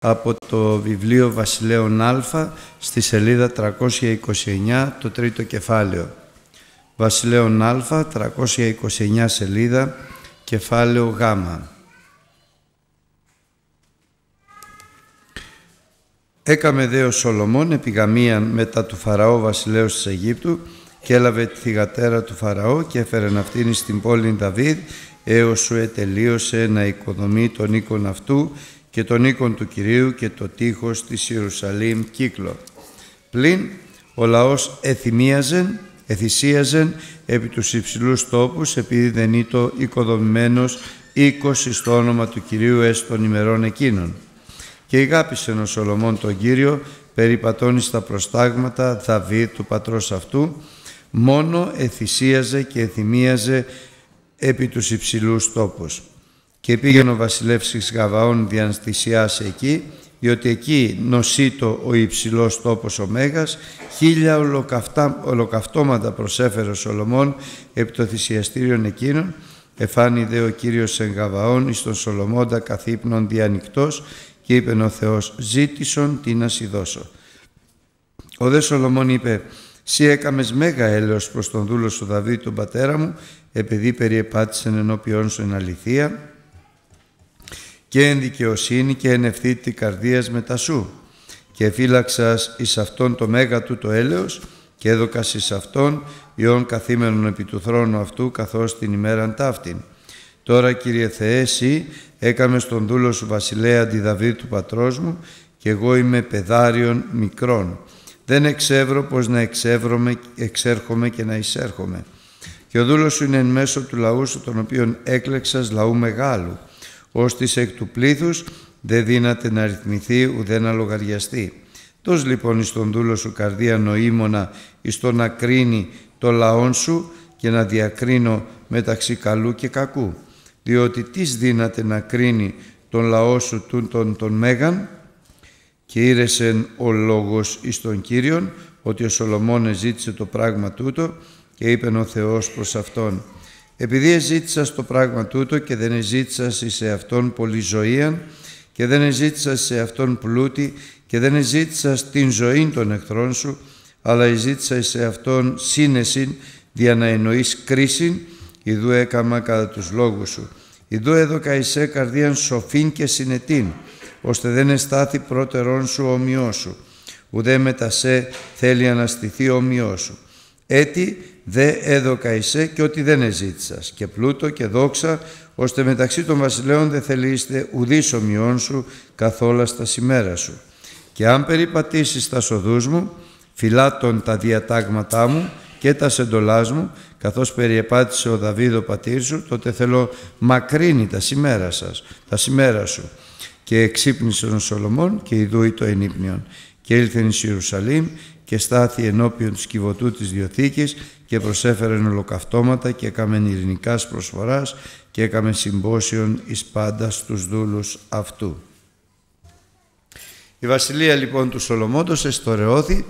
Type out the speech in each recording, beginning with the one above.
από το βιβλίο Βασιλέων Α στη σελίδα 329 το τρίτο κεφάλαιο. Βασιλέων Α 329 σελίδα κεφάλαιο Γ. Έκαμε δε ο Σολομών επιγαμίαν μετά του Φαραώ βασιλέως της Αιγύπτου και έλαβε τη θυγατέρα του Φαραώ και έφερε αυτήν στην πόλη Δαβίδ έως σου ετελείωσε να οικοδομεί τον οίκον αυτού και των οίκων του Κυρίου και το τείχος της Ιερουσαλήμ κύκλο. Πλην ο λαός εθυμίαζεν, εθυσίαζεν επί τους υψηλούς τόπους επειδή δεν ήταν οικοδομημένος οίκος στο όνομα του Κυρίου των ημερών εκείνων. Και ηγάπησεν ο Σολομών τον Κύριο περιπατώνει στα προστάγματα Δαβίδ του πατρός αυτού μόνο εθυσίαζε και εθυμίαζε επί τους υψηλούς τόπους και πήγαινε ο βασιλεύς Γαβαών διανθυσιάς εκεί, διότι εκεί νοσείτο ο υψηλός τόπος ο Μέγας, χίλια ολοκαυτά, ολοκαυτώματα προσέφερε ο Σολομών επί το θυσιαστήριον εκείνων, εφάνει δε ο Κύριος εν Γαβαών εις τον Σολομώντα καθύπνον διανυκτός και είπε ο Θεός «Ζήτησον τι να σοι δώσω». Ο δε Σολομών είπε «Σι έκαμες μέγα έλεος προς τον δούλο του Δαβίδ τον πατέρα μου, επειδή περιεπάτησεν ενώπιόν σου εν και εν δικαιοσύνη και εν ευθύτη καρδίας μετά σου. Και φύλαξας εις αυτόν το μέγα του το έλεος και έδωκας εις αυτόν ιών καθήμενον επί του θρόνου αυτού καθώς την ημέραν ταύτην. Τώρα Κύριε Θεέ, εσύ έκαμες στον δούλο σου βασιλέα Δαβίδ του πατρός μου και εγώ είμαι πεδάριον μικρών. Δεν εξεύρω πως να εξεύρωμαι, εξέρχομαι και να εισέρχομαι. Και ο δούλος σου είναι εν μέσω του λαού σου, τον οποίον έκλεξας λαού μεγάλου ως της εκ του πλήθους δεν δύναται να ρυθμηθεί ουδέ να λογαριαστεί. Τος λοιπόν εις τον δούλο σου καρδία νοήμωνα εις το να κρίνει το λαόν σου και να διακρίνω μεταξύ καλού και κακού. Διότι τις δύναται να κρίνει τον λαό σου τούν τον, τον Μέγαν και ήρεσεν ο λόγος εις τον Κύριον ότι ο Σολομόνε ζήτησε το πράγμα τούτο και είπεν ο Θεός προς Αυτόν επειδή εζήτησα το πράγμα τούτο και δεν εζήτησα σε αυτόν πολύ και δεν εζήτησα σε αυτόν πλούτη και δεν εζήτησα την ζωή των εχθρών σου, αλλά εζήτησα σε αυτόν σύνεσιν δια να εννοείς κρίσιν, ιδού έκαμα κατά τους λόγους σου. Ιδού έδωκα εισέ καρδίαν σοφήν και συνετήν, ώστε δεν εστάθη πρώτερόν σου ομοιός σου, ουδέ μετασέ θέλει αναστηθεί ομοιός σου. Έτσι δε έδωκα εισέ και ό,τι δεν εζήτησας, και πλούτο και δόξα, ώστε μεταξύ των βασιλέων δε θελείστε ουδείς ομοιών σου καθόλου στα σημέρα σου. Και αν περιπατήσεις τα σοδούς μου, φυλάτων τα διατάγματά μου και τα σεντολάς μου, καθώς περιεπάτησε ο Δαβίδο πατήρ σου, τότε θέλω μακρύνει τα σημέρα σας, τα σημέρα σου. Και εξύπνησε ο Σολομών και η το ενύπνιον. Και ήλθε εις Ιερουσαλήμ και στάθη ενώπιον του σκηβωτού της Διοθήκης και προσέφερε ολοκαυτώματα και έκαμεν ειρηνικάς προσφοράς και έκαμεν συμπόσιον εις πάντα στους δούλους αυτού. Η βασιλεία λοιπόν του Σολομόντος εστορεώθη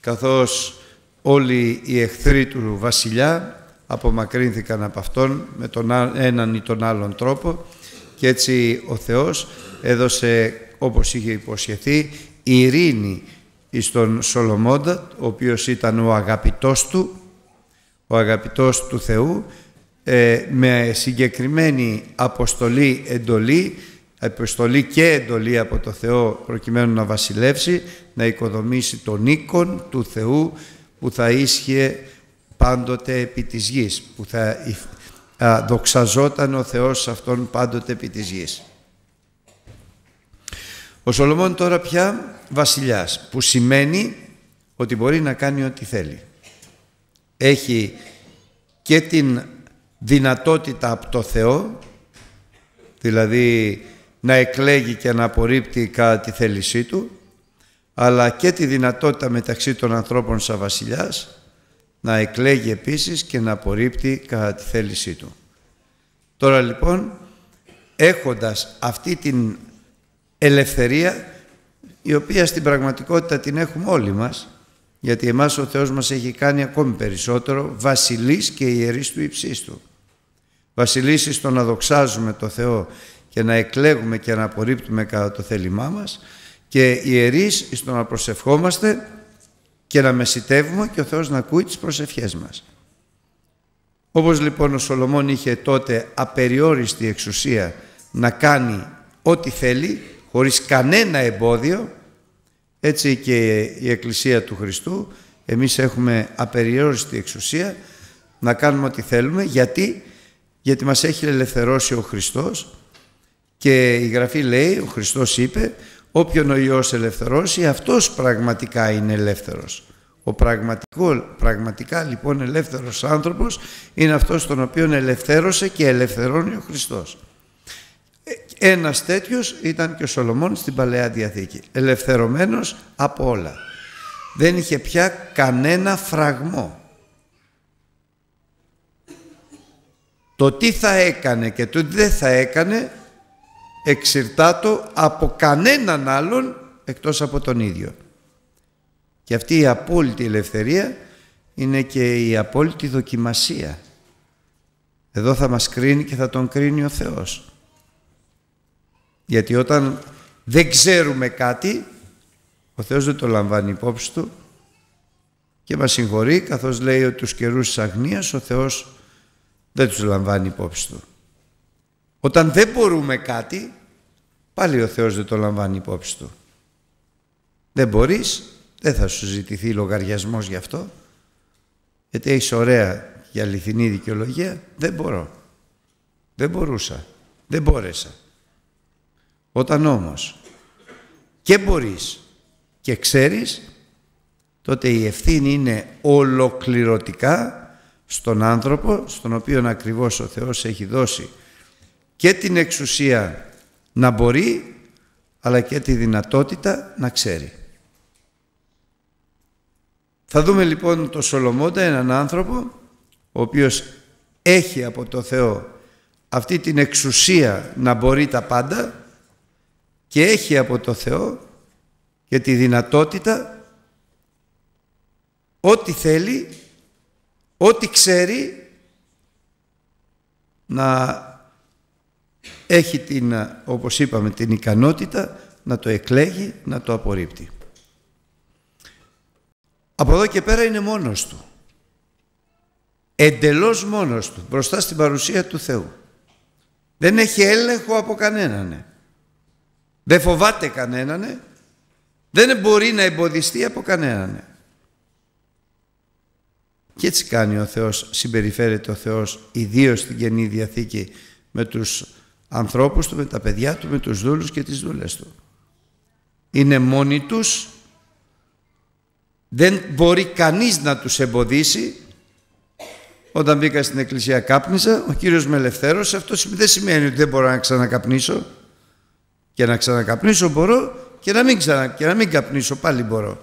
καθώς όλοι οι εχθροί του βασιλιά απομακρύνθηκαν από αυτόν με τον έναν ή τον άλλον τρόπο και έτσι ο Θεός έδωσε όπως είχε υποσχεθεί ειρήνη εις τον Σολομώντα, ο οποίος ήταν ο αγαπητός του, ο αγαπητός του Θεού, ε, με συγκεκριμένη αποστολή εντολή, αποστολή και εντολή από το Θεό προκειμένου να βασιλεύσει, να οικοδομήσει τον οίκον του Θεού που θα ίσχυε πάντοτε επί της γης, που θα δοξαζόταν ο Θεός αυτόν πάντοτε επί της γης. Ο Σολομών τώρα πια βασιλιάς, που σημαίνει ότι μπορεί να κάνει ό,τι θέλει. Έχει και την δυνατότητα από το Θεό, δηλαδή να εκλέγει και να απορρίπτει κατά τη θέλησή του, αλλά και τη δυνατότητα μεταξύ των ανθρώπων σαν βασιλιάς να εκλέγει επίσης και να απορρίπτει κατά τη θέλησή του. Τώρα λοιπόν, έχοντας αυτή την ελευθερία η οποία στην πραγματικότητα την έχουμε όλοι μας γιατί εμάς ο Θεός μας έχει κάνει ακόμη περισσότερο βασιλείς και ιερείς του υψίστου. Βασιλείς στο να δοξάζουμε το Θεό και να εκλέγουμε και να απορρίπτουμε κατά το θέλημά μας και ιερείς στο να προσευχόμαστε και να μεσητεύουμε και ο Θεός να ακούει τις προσευχές μας. Όπως λοιπόν ο Σολομών είχε τότε απεριόριστη εξουσία να κάνει ό,τι θέλει χωρίς κανένα εμπόδιο, έτσι και η Εκκλησία του Χριστού, εμείς έχουμε απεριόριστη εξουσία να κάνουμε ό,τι θέλουμε, γιατί, γιατί μας έχει ελευθερώσει ο Χριστός και η Γραφή λέει, ο Χριστός είπε, όποιον ο Υιός ελευθερώσει, αυτός πραγματικά είναι ελεύθερος. Ο πραγματικό, πραγματικά λοιπόν ελεύθερος άνθρωπος είναι αυτός τον οποίον ελευθέρωσε και ελευθερώνει ο Χριστός. Ένας τέτοιος ήταν και ο Σολομών στην Παλαιά Διαθήκη, ελευθερωμένος από όλα. Δεν είχε πια κανένα φραγμό. Το τι θα έκανε και το τι δεν θα έκανε εξυρτάτο από κανέναν άλλον εκτός από τον ίδιο. Και αυτή η απόλυτη ελευθερία είναι και η απόλυτη δοκιμασία. Εδώ θα μας κρίνει και θα τον κρίνει ο Θεός. Γιατί όταν δεν ξέρουμε κάτι, ο Θεός δεν το λαμβάνει υπόψη του και μας συγχωρεί καθώς λέει ότι τους καιρούς της αγνίας ο Θεός δεν τους λαμβάνει υπόψη του. Όταν δεν μπορούμε κάτι, πάλι ο Θεός δεν το λαμβάνει υπόψη του. Δεν μπορείς, δεν θα σου ζητηθεί λογαριασμός γι' αυτό, γιατί έχεις ωραία για αληθινή δικαιολογία, δεν μπορώ, δεν μπορούσα, δεν μπόρεσα. Όταν όμως και μπορείς και ξέρεις, τότε η ευθύνη είναι ολοκληρωτικά στον άνθρωπο, στον οποίο ακριβώς ο Θεός έχει δώσει και την εξουσία να μπορεί, αλλά και τη δυνατότητα να ξέρει. Θα δούμε λοιπόν τον Σολομώντα, έναν άνθρωπο, ο οποίος έχει από το Θεό αυτή την εξουσία να μπορεί τα πάντα, και έχει από το Θεό και τη δυνατότητα ό,τι θέλει, ό,τι ξέρει να έχει την, όπως είπαμε, την ικανότητα να το εκλέγει, να το απορρίπτει. Από εδώ και πέρα είναι μόνος του. Εντελώς μόνος του, μπροστά στην παρουσία του Θεού. Δεν έχει έλεγχο από κανέναν. Ναι. Δεν φοβάται κανέναν, δεν μπορεί να εμποδιστεί από κανέναν. Και έτσι κάνει ο Θεός, συμπεριφέρεται ο Θεός ιδίως στην Καινή Διαθήκη με τους ανθρώπους του, με τα παιδιά του, με τους δούλους και τις δούλες του. Είναι μόνοι τους, δεν μπορεί κανείς να τους εμποδίσει. Όταν μπήκα στην εκκλησία κάπνιζα, ο Κύριος με ελευθέρωσε, αυτό δεν σημαίνει ότι δεν μπορώ να ξανακαπνίσω. Και να ξανακαπνίσω μπορώ και να μην, ξανα, και να μην καπνίσω πάλι μπορώ.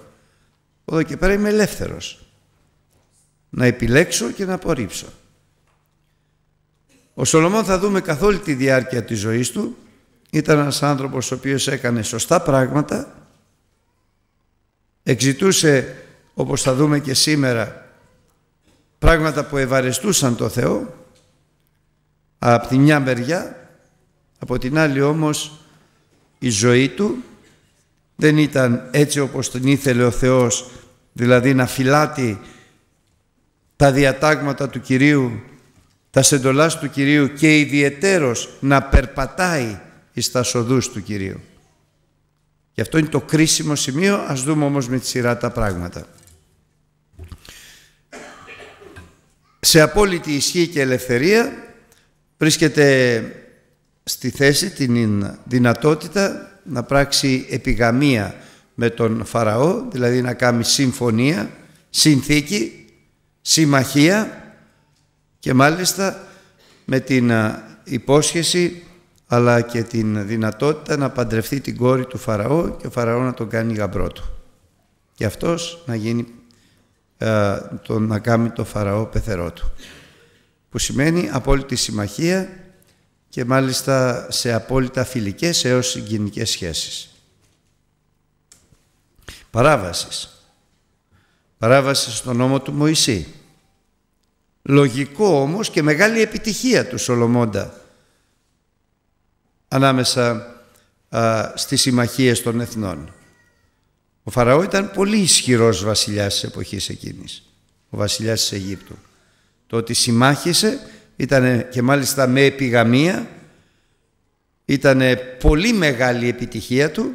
Εδώ και πέρα είμαι ελεύθερος. Να επιλέξω και να απορρίψω. Ο Σολομών θα δούμε καθ' όλη τη διάρκεια της ζωής του. Ήταν ένας άνθρωπος ο οποίος έκανε σωστά πράγματα. Εξητούσε, όπως θα δούμε και σήμερα, πράγματα που ευαρεστούσαν το Θεό από τη μια μεριά, από την άλλη όμως η ζωή του δεν ήταν έτσι όπως τον ήθελε ο Θεός, δηλαδή να φυλάτει τα διατάγματα του Κυρίου, τα σεντολάς του Κυρίου και ιδιαιτέρως να περπατάει εις τα σοδούς του Κυρίου. Και αυτό είναι το κρίσιμο σημείο, ας δούμε όμως με τη σειρά τα πράγματα. Σε απόλυτη ισχύ και ελευθερία βρίσκεται στη θέση την δυνατότητα να πράξει επιγαμία με τον Φαραώ, δηλαδή να κάνει συμφωνία, συνθήκη, συμμαχία και μάλιστα με την υπόσχεση αλλά και την δυνατότητα να παντρευτεί την κόρη του Φαραώ και ο Φαραώ να τον κάνει γαμπρό του. Και αυτός να γίνει να κάνει το Φαραώ πεθερό του. Που σημαίνει απόλυτη συμμαχία και μάλιστα σε απόλυτα φιλικές έως συγκινικές σχέσεις. Παράβασης. Παράβασης στον νόμο του Μωυσή. Λογικό όμως και μεγάλη επιτυχία του Σολομώντα ανάμεσα α, στις συμμαχίες των εθνών. Ο Φαραώ ήταν πολύ ισχυρός βασιλιάς της εποχής εκείνης, ο βασιλιάς της Αιγύπτου. Το ότι συμμάχησε ήταν και μάλιστα με επιγαμία, ήταν πολύ μεγάλη η επιτυχία του,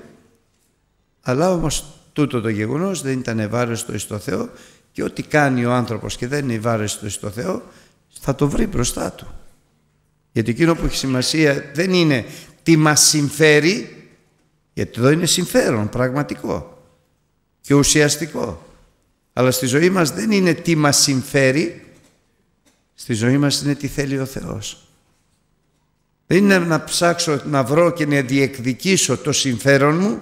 αλλά όμως τούτο το γεγονός δεν ήταν ευάρεστο εις το Θεό και ό,τι κάνει ο άνθρωπος και δεν είναι ευάρεστο εις το Θεό θα το βρει μπροστά του. Γιατί εκείνο που έχει σημασία δεν είναι τι μας συμφέρει, γιατί εδώ είναι συμφέρον πραγματικό και ουσιαστικό. Αλλά στη ζωή μας δεν είναι τι μας συμφέρει, στη ζωή μας είναι τι θέλει ο Θεός. Δεν είναι να ψάξω να βρω και να διεκδικήσω το συμφέρον μου,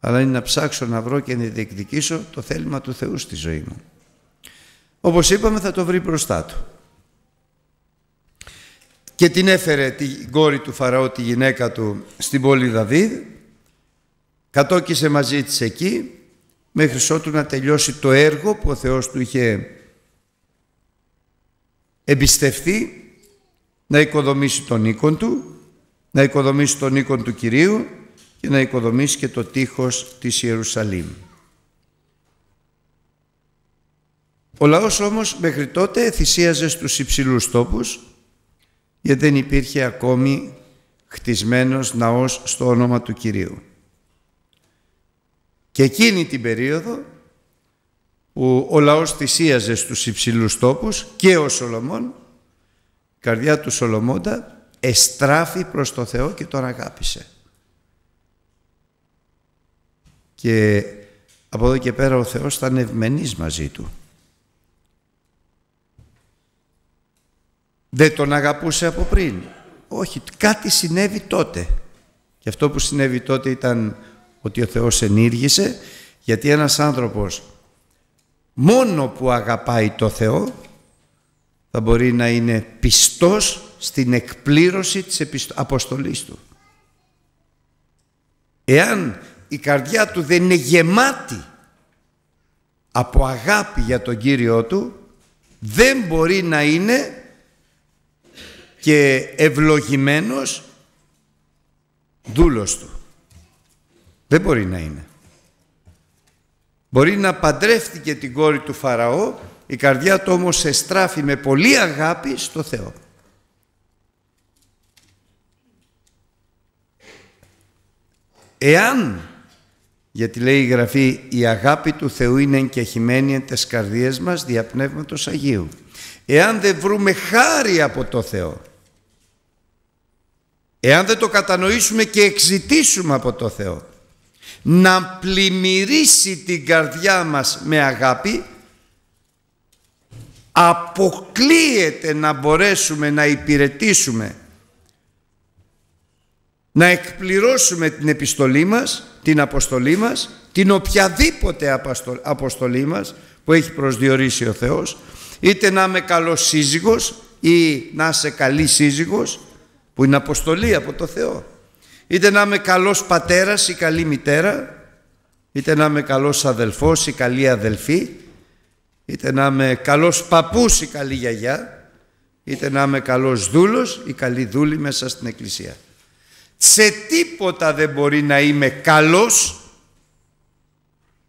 αλλά είναι να ψάξω να βρω και να διεκδικήσω το θέλημα του Θεού στη ζωή μου. Όπως είπαμε θα το βρει μπροστά του. Και την έφερε την κόρη του Φαραώ, τη γυναίκα του, στην πόλη Δαβίδ, κατόκισε μαζί της εκεί, μέχρι ότου να τελειώσει το έργο που ο Θεός του είχε εμπιστευτεί να οικοδομήσει τον οίκον του, να οικοδομήσει τον οίκον του Κυρίου και να οικοδομήσει και το τείχος της Ιερουσαλήμ. Ο λαός όμως μέχρι τότε θυσίαζε στους υψηλούς τόπους γιατί δεν υπήρχε ακόμη χτισμένος ναός στο όνομα του Κυρίου. Και εκείνη την περίοδο που ο λαός θυσίαζε στους υψηλούς τόπους και ο Σολομών, η καρδιά του Σολομώντα εστράφη προς το Θεό και τον αγάπησε. Και από εδώ και πέρα ο Θεός ήταν ευμενής μαζί του. Δεν τον αγαπούσε από πριν. Όχι, κάτι συνέβη τότε. Και αυτό που συνέβη τότε ήταν ότι ο Θεός ενήργησε γιατί ένας άνθρωπος μόνο που αγαπάει το Θεό θα μπορεί να είναι πιστός στην εκπλήρωση της αποστολής του. Εάν η καρδιά του δεν είναι γεμάτη από αγάπη για τον Κύριό του δεν μπορεί να είναι και ευλογημένος δούλος του. Δεν μπορεί να είναι. Μπορεί να παντρεύτηκε την κόρη του Φαραώ, η καρδιά του όμως εστράφει με πολύ αγάπη στο Θεό. Εάν, γιατί λέει η Γραφή, η αγάπη του Θεού είναι εγκεχημένη εν τες καρδίες μας δια Πνεύματος Αγίου. Εάν δεν βρούμε χάρη από το Θεό, εάν δεν το κατανοήσουμε και εξητήσουμε από το Θεό, να πλημμυρίσει την καρδιά μας με αγάπη αποκλείεται να μπορέσουμε να υπηρετήσουμε να εκπληρώσουμε την επιστολή μας, την αποστολή μας, την οποιαδήποτε αποστολή μας που έχει προσδιορίσει ο Θεός, είτε να είμαι καλός σύζυγος ή να είσαι καλή σύζυγος, που είναι αποστολή από το Θεό. Είτε να είμαι καλός πατέρας ή καλή μητέρα, είτε να είμαι καλός αδελφός ή καλή αδελφή, είτε να είμαι καλός παππούς ή καλή γιαγιά, είτε να είμαι καλός δούλος ή καλή δούλη μέσα στην εκκλησία. Σε τίποτα δεν μπορεί να είμαι καλός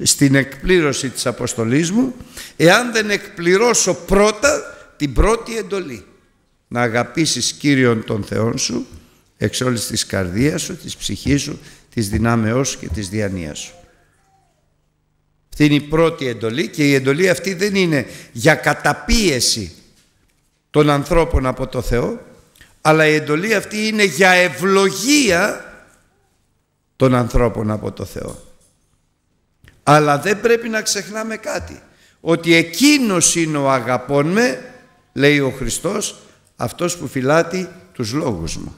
στην εκπλήρωση της αποστολής μου, εάν δεν εκπληρώσω πρώτα την πρώτη εντολή. Να αγαπήσεις Κύριον τον Θεόν σου εξ όλης της καρδίας σου, της ψυχής σου, της δυνάμεώς σου και της διανοίας σου. Αυτή είναι η πρώτη εντολή και η εντολή αυτή δεν είναι για καταπίεση των ανθρώπων από το Θεό, αλλά η εντολή αυτή είναι για ευλογία των ανθρώπων από το Θεό. Αλλά δεν πρέπει να ξεχνάμε κάτι, ότι εκείνος είναι ο αγαπών με, λέει ο Χριστός, αυτός που φυλάτει τους λόγους μου.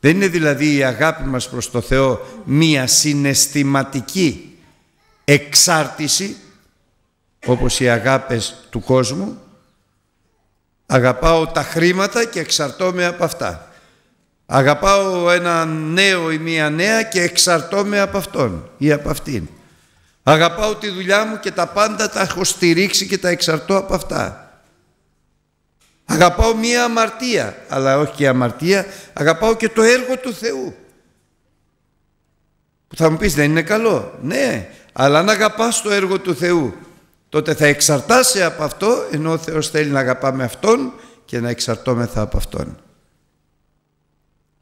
Δεν είναι δηλαδή η αγάπη μας προς το Θεό μία συναισθηματική εξάρτηση όπως οι αγάπες του κόσμου. Αγαπάω τα χρήματα και εξαρτώμαι από αυτά. Αγαπάω ένα νέο ή μία νέα και εξαρτώμαι από αυτόν ή από αυτήν. Αγαπάω τη δουλειά μου και τα πάντα τα έχω στηρίξει και τα εξαρτώ από αυτά. Αγαπάω μία αμαρτία, αλλά όχι και αμαρτία, αγαπάω και το έργο του Θεού. Που θα μου πεις δεν είναι καλό. Ναι, αλλά αν αγαπάς το έργο του Θεού, τότε θα εξαρτάσαι από αυτό, ενώ ο Θεός θέλει να αγαπάμε Αυτόν και να εξαρτώμεθα από Αυτόν.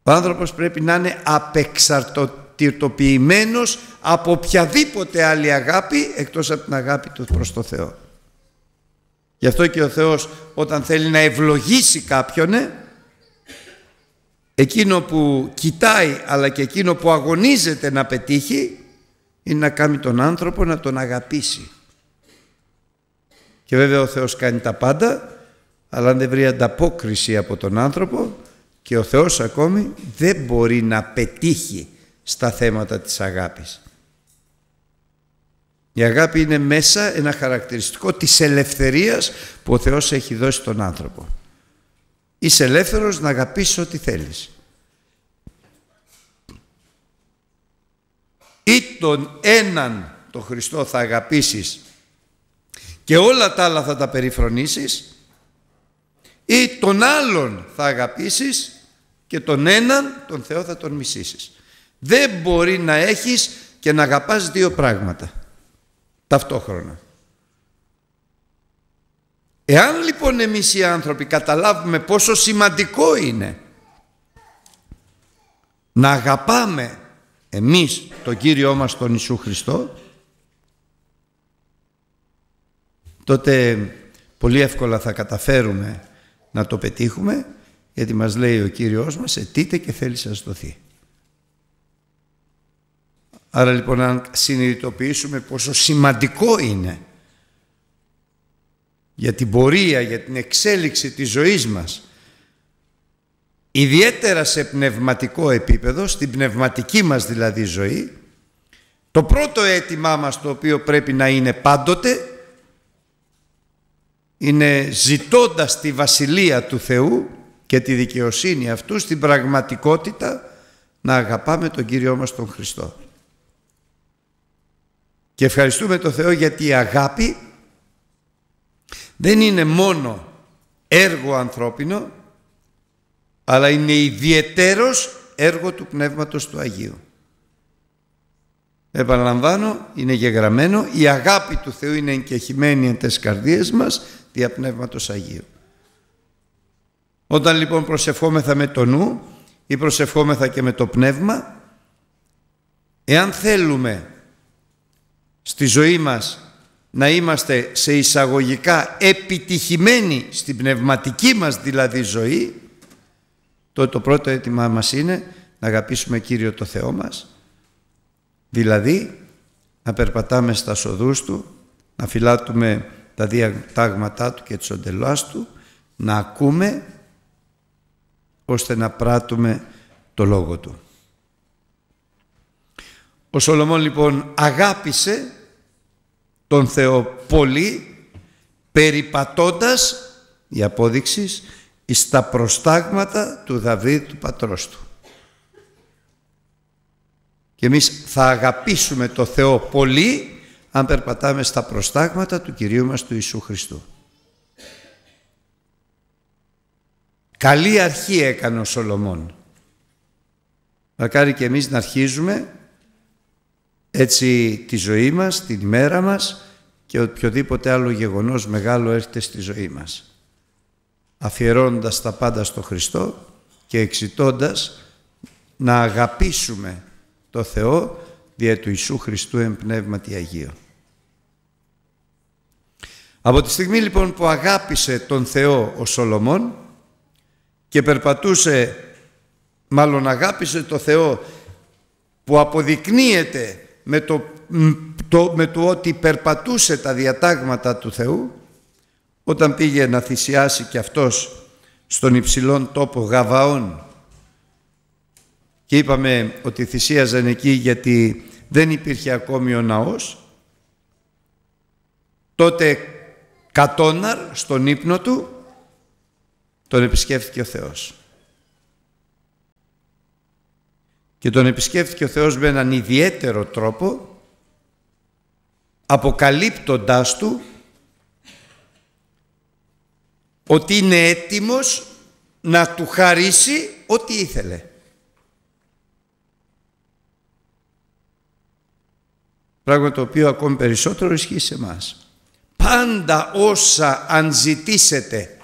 Ο άνθρωπος πρέπει να είναι απεξαρτοποιημένος από οποιαδήποτε άλλη αγάπη, εκτός από την αγάπη του προς το Θεό. Γι' αυτό και ο Θεός όταν θέλει να ευλογήσει κάποιον, ε, εκείνο που κοιτάει αλλά και εκείνο που αγωνίζεται να πετύχει, είναι να κάνει τον άνθρωπο να τον αγαπήσει. Και βέβαια ο Θεός κάνει τα πάντα, αλλά αν δεν βρει ανταπόκριση από τον άνθρωπο και ο Θεός ακόμη δεν μπορεί να πετύχει στα θέματα της αγάπης. Η αγάπη είναι μέσα ένα χαρακτηριστικό της ελευθερίας που ο Θεός έχει δώσει στον άνθρωπο. Είσαι ελεύθερος να αγαπήσεις ό,τι θέλεις. Ή τον έναν τον Χριστό θα αγαπήσεις και όλα τα άλλα θα τα περιφρονήσεις ή τον άλλον θα αγαπήσεις και τον έναν τον Θεό θα τον μισήσεις. Δεν μπορεί να έχεις και να αγαπάς δύο πράγματα ταυτόχρονα. Εάν λοιπόν εμείς οι άνθρωποι καταλάβουμε πόσο σημαντικό είναι να αγαπάμε εμείς τον Κύριό μας τον Ιησού Χριστό τότε πολύ εύκολα θα καταφέρουμε να το πετύχουμε γιατί μας λέει ο Κύριος μας «Ετείτε και θέλει σας δοθεί». Άρα λοιπόν αν συνειδητοποιήσουμε πόσο σημαντικό είναι για την πορεία, για την εξέλιξη της ζωής μας, ιδιαίτερα σε πνευματικό επίπεδο, στην πνευματική μας δηλαδή ζωή, το πρώτο αίτημά μας το οποίο πρέπει να είναι πάντοτε είναι ζητώντας τη Βασιλεία του Θεού και τη δικαιοσύνη αυτού στην πραγματικότητα να αγαπάμε τον Κύριό μας τον Χριστό. Και ευχαριστούμε το Θεό γιατί η αγάπη δεν είναι μόνο έργο ανθρώπινο, αλλά είναι ιδιαιτέρως έργο του Πνεύματος του Αγίου. Επαναλαμβάνω, είναι γεγραμμένο, η αγάπη του Θεού είναι εγκεχημένη εν τες καρδίες μας, δια Πνεύματος Αγίου. Όταν λοιπόν προσευχόμεθα με το νου ή προσευχόμεθα και με το πνεύμα, εάν θέλουμε στη ζωή μας να είμαστε σε εισαγωγικά επιτυχημένοι στην πνευματική μας δηλαδή ζωή, τότε το πρώτο αίτημά μας είναι να αγαπήσουμε Κύριο το Θεό μας, δηλαδή να περπατάμε στα σοδούς Του, να φυλάτουμε τα διατάγματά Του και τις οντελάς Του, να ακούμε ώστε να πράττουμε το Λόγο Του. Ο Σολομών λοιπόν αγάπησε τον Θεό πολύ περιπατώντας η απόδειξη στα προστάγματα του Δαβίδ του πατρός του. Και εμείς θα αγαπήσουμε το Θεό πολύ αν περπατάμε στα προστάγματα του Κυρίου μας του Ιησού Χριστού. Καλή αρχή έκανε ο Σολομών. Μακάρι και εμείς να αρχίζουμε έτσι τη ζωή μας, την μέρα μας και οποιοδήποτε άλλο γεγονός μεγάλο έρχεται στη ζωή μας. Αφιερώνοντας τα πάντα στο Χριστό και εξητώντας να αγαπήσουμε το Θεό δια του Ιησού Χριστού εμπνεύματι Αγίου. Από τη στιγμή λοιπόν που αγάπησε τον Θεό ο Σολομών και περπατούσε, μάλλον αγάπησε το Θεό που αποδεικνύεται με το, με το ότι περπατούσε τα διατάγματα του Θεού όταν πήγε να θυσιάσει και αυτός στον υψηλόν τόπο Γαβαών και είπαμε ότι θυσίαζαν εκεί γιατί δεν υπήρχε ακόμη ο ναός τότε κατόναρ στον ύπνο του τον επισκέφθηκε ο Θεός και τον επισκέφθηκε ο Θεός με έναν ιδιαίτερο τρόπο αποκαλύπτοντάς του ότι είναι έτοιμος να του χαρίσει ό,τι ήθελε. Πράγμα το οποίο ακόμη περισσότερο ισχύει σε εμάς. Πάντα όσα αν ζητήσετε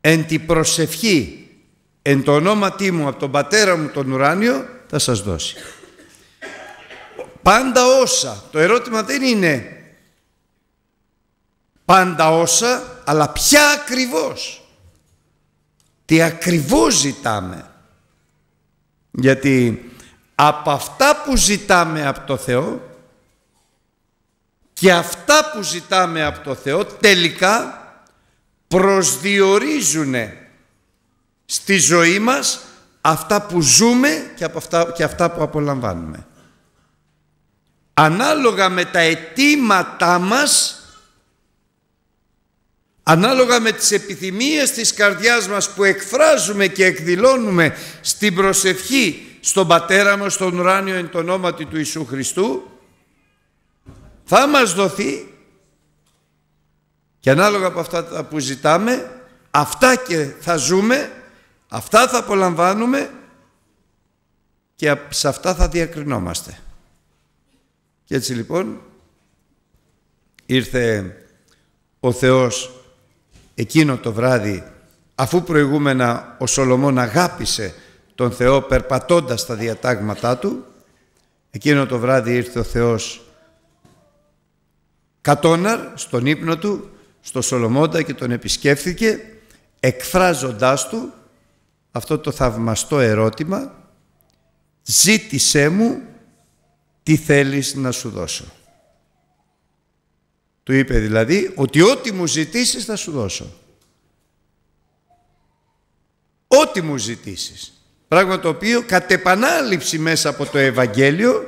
εν την προσευχή εν το ονόματί μου από τον πατέρα μου τον ουράνιο θα σας δώσει. Πάντα όσα. Το ερώτημα δεν είναι πάντα όσα, αλλά ποια ακριβώς. Τι ακριβώς ζητάμε. Γιατί από αυτά που ζητάμε από το Θεό και αυτά που ζητάμε από το Θεό τελικά προσδιορίζουνε στη ζωή μας αυτά που ζούμε και, από αυτά, και αυτά που απολαμβάνουμε. Ανάλογα με τα αιτήματά μας, ανάλογα με τις επιθυμίες της καρδιάς μας που εκφράζουμε και εκδηλώνουμε στην προσευχή στον Πατέρα μας, στον ουράνιο εν το του Ιησού Χριστού, θα μας δοθεί και ανάλογα από αυτά που ζητάμε, αυτά και θα ζούμε Αυτά θα απολαμβάνουμε και σε αυτά θα διακρινόμαστε. Και έτσι λοιπόν ήρθε ο Θεός εκείνο το βράδυ αφού προηγούμενα ο Σολομών αγάπησε τον Θεό περπατώντας τα διατάγματά του εκείνο το βράδυ ήρθε ο Θεός κατόναρ στον ύπνο του στο Σολομώντα και τον επισκέφθηκε εκφράζοντάς του αυτό το θαυμαστό ερώτημα «Ζήτησέ μου τι θέλεις να σου δώσω». Του είπε δηλαδή ότι ό,τι μου ζητήσεις θα σου δώσω. Ό,τι μου ζητήσεις. Πράγμα το οποίο κατ' επανάληψη μέσα από το Ευαγγέλιο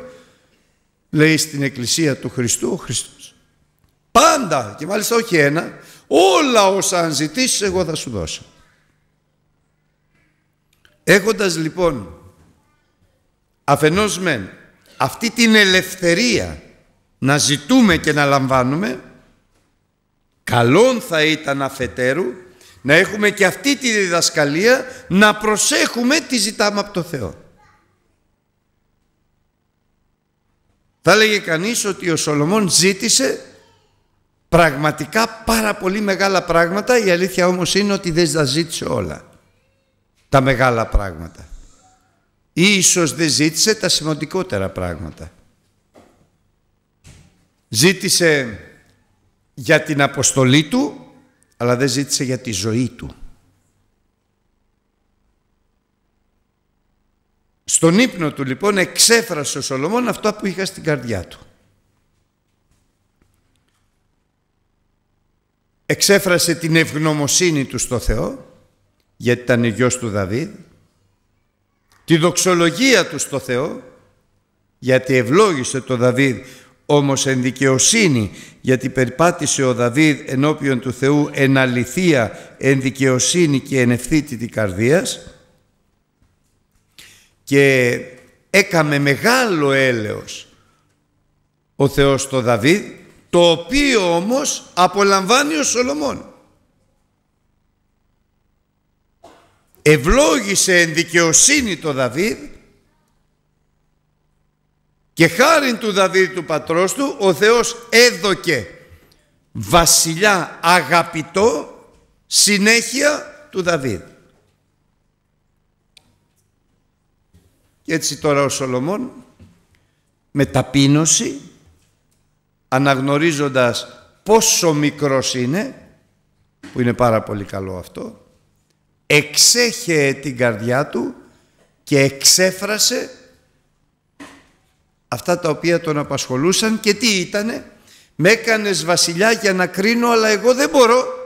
λέει στην Εκκλησία του Χριστού ο Χριστός. Πάντα και μάλιστα όχι ένα, όλα όσα αν ζητήσεις εγώ θα σου δώσω. Έχοντας λοιπόν αφενός με αυτή την ελευθερία να ζητούμε και να λαμβάνουμε καλόν θα ήταν αφετέρου να έχουμε και αυτή τη διδασκαλία να προσέχουμε τι ζητάμε από το Θεό. Θα έλεγε κανείς ότι ο Σολομών ζήτησε πραγματικά πάρα πολύ μεγάλα πράγματα η αλήθεια όμως είναι ότι δεν τα ζήτησε όλα τα μεγάλα πράγματα. Ή ίσως δεν ζήτησε τα σημαντικότερα πράγματα. Ζήτησε για την αποστολή του, αλλά δεν ζήτησε για τη ζωή του. Στον ύπνο του λοιπόν εξέφρασε ο Σολομών αυτό που είχα στην καρδιά του. Εξέφρασε την ευγνωμοσύνη του στο Θεό γιατί ήταν γιος του Δαβίδ, τη δοξολογία του στο Θεό, γιατί ευλόγησε το Δαβίδ, όμως εν δικαιοσύνη, γιατί περπάτησε ο Δαβίδ ενώπιον του Θεού εν αληθεία, εν δικαιοσύνη και εν ευθύτητη καρδίας και έκαμε μεγάλο έλεος ο Θεός το Δαβίδ, το οποίο όμως απολαμβάνει ο Σολομών. ευλόγησε εν δικαιοσύνη το Δαβίδ και χάριν του Δαβίδ του πατρός του ο Θεός έδωκε βασιλιά αγαπητό συνέχεια του Δαβίδ. Και έτσι τώρα ο Σολομών με ταπείνωση αναγνωρίζοντας πόσο μικρός είναι που είναι πάρα πολύ καλό αυτό εξέχε την καρδιά του και εξέφρασε αυτά τα οποία τον απασχολούσαν και τι ήτανε με έκανες βασιλιά για να κρίνω αλλά εγώ δεν μπορώ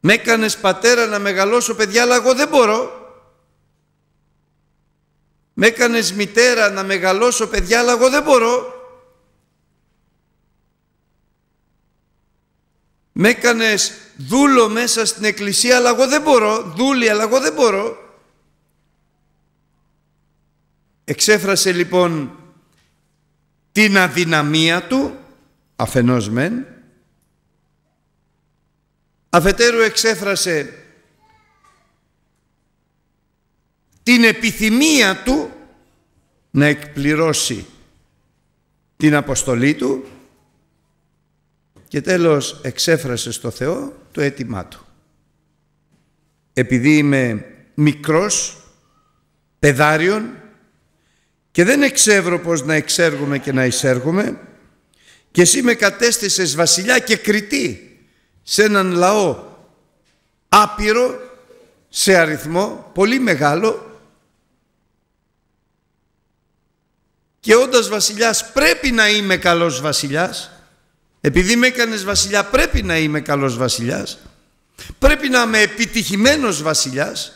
με έκανες πατέρα να μεγαλώσω παιδιά αλλά εγώ δεν μπορώ με έκανες μητέρα να μεγαλώσω παιδιά αλλά εγώ δεν μπορώ με έκανες δούλο μέσα στην εκκλησία αλλά εγώ δεν μπορώ, δούλη αλλά εγώ δεν μπορώ. Εξέφρασε λοιπόν την αδυναμία του αφενός μεν αφετέρου εξέφρασε την επιθυμία του να εκπληρώσει την αποστολή του και τέλος εξέφρασε στο Θεό το αίτημά του. Επειδή είμαι μικρός, παιδάριον και δεν εξεύρω πως να εξέργουμε και να εισέργουμε και εσύ με κατέστησες βασιλιά και κριτή σε έναν λαό άπειρο σε αριθμό πολύ μεγάλο και όντας βασιλιάς πρέπει να είμαι καλός βασιλιάς επειδή με έκανες βασιλιά πρέπει να είμαι καλός βασιλιάς. Πρέπει να είμαι επιτυχημένος βασιλιάς.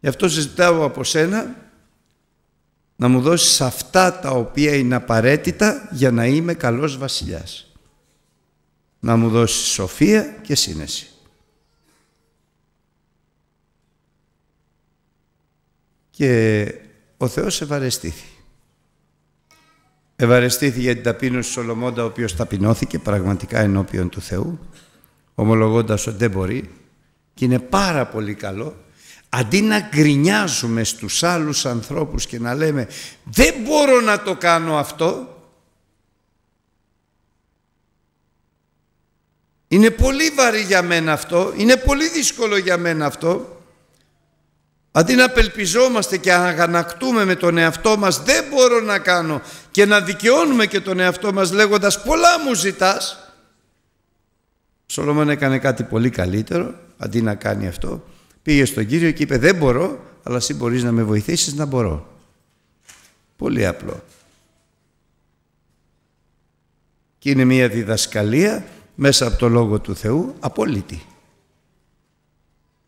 Γι' αυτό ζητάω από σένα να μου δώσεις αυτά τα οποία είναι απαραίτητα για να είμαι καλός βασιλιάς. Να μου δώσεις σοφία και σύνεση. Και ο Θεός ευαρεστήθη. Ευαρεστήθη για την ταπείνωση Σολομώντα, ο οποίος ταπεινώθηκε πραγματικά ενώπιον του Θεού, ομολογώντας ότι δεν μπορεί, και είναι πάρα πολύ καλό, αντί να γκρινιάζουμε στους άλλους ανθρώπους και να λέμε «Δεν μπορώ να το κάνω αυτό», είναι πολύ βαρύ για μένα αυτό, είναι πολύ δύσκολο για μένα αυτό, Αντί να απελπιζόμαστε και αγανακτούμε με τον εαυτό μας δεν μπορώ να κάνω και να δικαιώνουμε και τον εαυτό μας λέγοντας πολλά μου ζητάς. Σολομόν έκανε κάτι πολύ καλύτερο αντί να κάνει αυτό. Πήγε στον Κύριο και είπε δεν μπορώ αλλά εσύ μπορείς να με βοηθήσεις να μπορώ. Πολύ απλό. Και είναι μια διδασκαλία μέσα από το Λόγο του Θεού απόλυτη.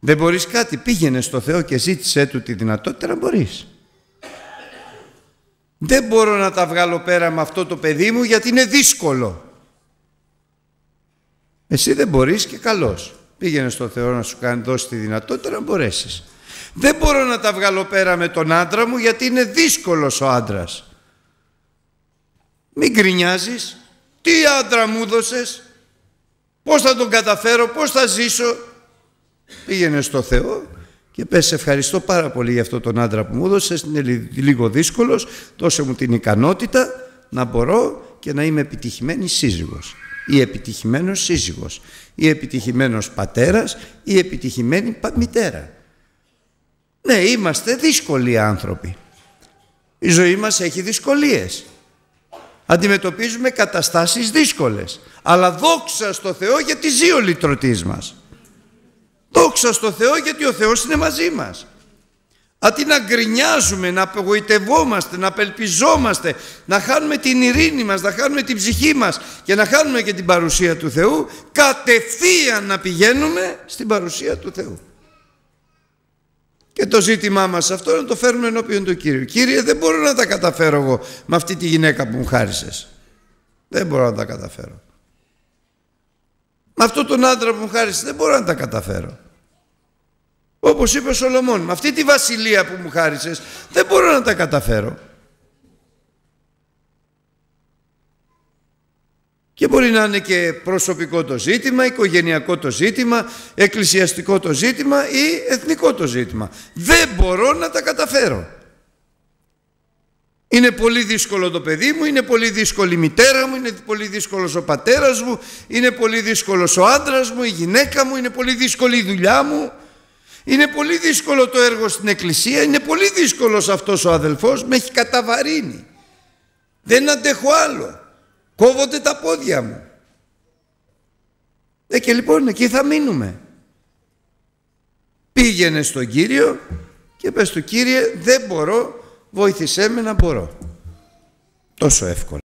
Δεν μπορείς κάτι, πήγαινε στο Θεό και ζήτησέ Του τη δυνατότητα να μπορείς. Δεν μπορώ να τα βγάλω πέρα με αυτό το παιδί μου γιατί είναι δύσκολο. Εσύ δεν μπορείς και καλώς. Πήγαινε στο Θεό να σου κάνει δώσει τη δυνατότητα να μπορέσεις. Δεν μπορώ να τα βγάλω πέρα με τον άντρα μου γιατί είναι δύσκολος ο άντρας. Μην κρινιάζεις. Τι άντρα μου δώσες. Πώς θα τον καταφέρω, πώς θα ζήσω, Πήγαινε στο Θεό και πες ευχαριστώ πάρα πολύ για αυτό τον άντρα που μου έδωσες, είναι λίγο δύσκολος, δώσε μου την ικανότητα να μπορώ και να είμαι επιτυχημένη σύζυγος ή επιτυχημένος σύζυγος ή επιτυχημένος πατέρας ή επιτυχημένη μητέρα. Ναι, είμαστε δύσκολοι άνθρωποι. Η ζωή μας έχει δυσκολίες. Αντιμετωπίζουμε καταστάσεις δύσκολες. Αλλά δόξα στο Θεό για τη ο λυτρωτής μας. Δόξα στο Θεό γιατί ο Θεός είναι μαζί μας. Αντί να γκρινιάζουμε, να απογοητευόμαστε, να απελπιζόμαστε, να χάνουμε την ειρήνη μας, να χάνουμε την ψυχή μας και να χάνουμε και την παρουσία του Θεού, κατευθείαν να πηγαίνουμε στην παρουσία του Θεού. Και το ζήτημά μας αυτό να το φέρουμε ενώπιον του Κύριου. Κύριε δεν μπορώ να τα καταφέρω εγώ με αυτή τη γυναίκα που μου χάρισες. Δεν μπορώ να τα καταφέρω. Με αυτόν τον άντρα που μου χάρισες δεν μπορώ να τα καταφέρω. Όπως είπε ο Σολομών, με αυτή τη βασιλεία που μου χάρισες δεν μπορώ να τα καταφέρω. Και μπορεί να είναι και προσωπικό το ζήτημα, οικογενειακό το ζήτημα, εκκλησιαστικό το ζήτημα ή εθνικό το ζήτημα. Δεν μπορώ να τα καταφέρω. Είναι πολύ δύσκολο το παιδί μου, είναι πολύ δύσκολη η μητέρα μου, είναι πολύ δύσκολος ο πατέρας μου, είναι πολύ δύσκολος ο άντρας μου, η γυναίκα μου, είναι πολύ δύσκολη η δουλειά μου. Είναι πολύ δύσκολο το έργο στην εκκλησία, είναι πολύ δύσκολος αυτός ο αδελφός, με έχει καταβαρύνει. Δεν αντέχω άλλο. Κόβονται τα πόδια μου. Ε, και λοιπόν εκεί θα μείνουμε. Πήγαινε στον Κύριο και πες του Κύριε δεν μπορώ, βοήθησέ με να μπορώ. Τόσο εύκολα.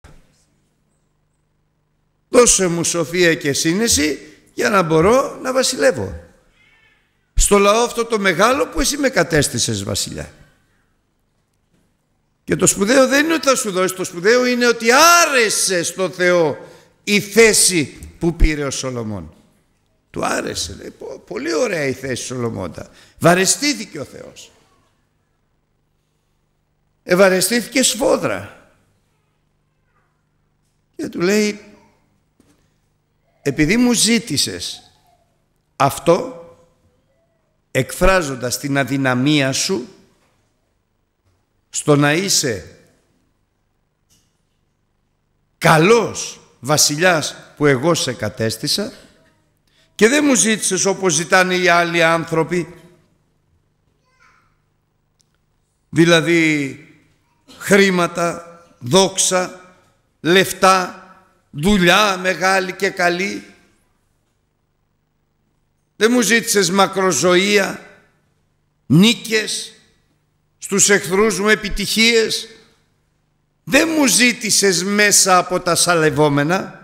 Δώσε μου σοφία και σύνεση για να μπορώ να βασιλεύω στο λαό αυτό το μεγάλο που εσύ με κατέστησες βασιλιά. Και το σπουδαίο δεν είναι ότι θα σου δώσει, το σπουδαίο είναι ότι άρεσε στο Θεό η θέση που πήρε ο Σολομών. Του άρεσε, λέει, πολύ ωραία η θέση Σολομώντα. Βαρεστήθηκε ο Θεός. Ευαρεστήθηκε σφόδρα. Και του λέει, επειδή μου ζήτησες αυτό, εκφράζοντας την αδυναμία σου στο να είσαι καλός βασιλιάς που εγώ σε κατέστησα και δεν μου ζήτησες όπως ζητάνε οι άλλοι άνθρωποι δηλαδή χρήματα, δόξα, λεφτά, δουλειά μεγάλη και καλή δεν μου ζήτησες μακροζωία, νίκες, στους εχθρούς μου επιτυχίες. Δεν μου ζήτησες μέσα από τα σαλευόμενα,